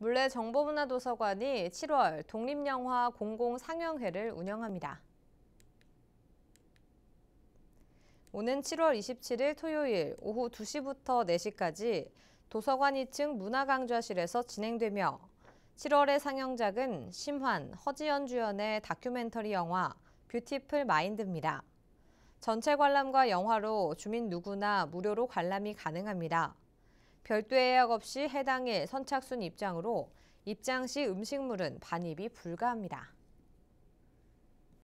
물레 정보문화도서관이 7월 독립영화 공공상영회를 운영합니다. 오는 7월 27일 토요일 오후 2시부터 4시까지 도서관 2층 문화강좌실에서 진행되며 7월의 상영작은 심환, 허지연 주연의 다큐멘터리 영화 뷰티풀 마인드입니다. 전체 관람과 영화로 주민 누구나 무료로 관람이 가능합니다. 별도의 예약 없이 해당해 선착순 입장으로 입장 시 음식물은 반입이 불가합니다.